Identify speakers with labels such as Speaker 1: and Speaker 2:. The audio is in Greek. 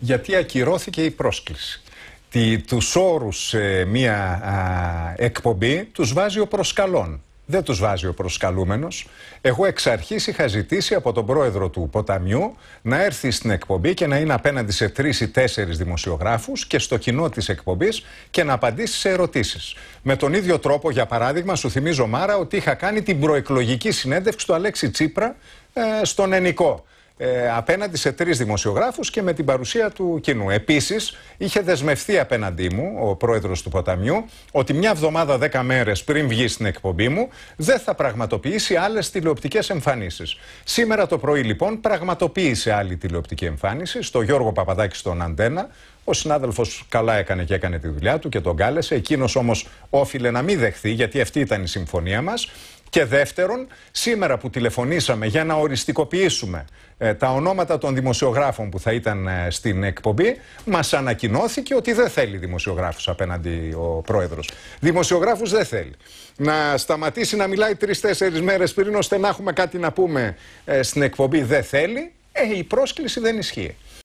Speaker 1: γιατί ακυρώθηκε η πρόσκληση. Τι, τους όρους σε μία εκπομπή τους βάζει ο προσκαλών. Δεν τους βάζει ο προσκαλούμενος. Εγώ εξ αρχής είχα ζητήσει από τον πρόεδρο του Ποταμιού να έρθει στην εκπομπή και να είναι απέναντι σε τρεις ή τέσσερις δημοσιογράφους και στο κοινό της εκπομπής και να απαντήσει σε ερωτήσεις. Με τον ίδιο τρόπο, για παράδειγμα, σου θυμίζω Μάρα ότι είχα κάνει την προεκλογική συνέντευξη του Αλέξη Τσίπρα ε, στον Ενικό ε, απέναντι σε τρεις δημοσιογράφους και με την παρουσία του κοινού. Επίσης, είχε δεσμευτεί απέναντί μου ο πρόεδρος του ποταμιού ότι μια εβδομάδα, δέκα μέρες πριν βγει στην εκπομπή μου, δεν θα πραγματοποιήσει άλλες τηλεοπτικές εμφανίσεις. Σήμερα το πρωί, λοιπόν, πραγματοποίησε άλλη τηλεοπτική εμφάνιση στο Γιώργο Παπαδάκη στον Αντένα. Ο συνάδελφος καλά έκανε και έκανε τη δουλειά του και τον κάλεσε. Εκείνος όμως όφιλε να μην δεχθεί, γιατί αυτή ήταν η συμφωνία μας. Και δεύτερον, σήμερα που τηλεφωνήσαμε για να οριστικοποιήσουμε ε, τα ονόματα των δημοσιογράφων που θα ήταν ε, στην εκπομπή, μας ανακοινώθηκε ότι δεν θέλει δημοσιογράφους απέναντι ο πρόεδρος. Δημοσιογράφους δεν θέλει. Να σταματήσει να μιλάει τρει-τέσσερι μέρες πριν ώστε να έχουμε κάτι να πούμε ε, στην εκπομπή δεν θέλει. η πρόσκληση δεν ισχύει.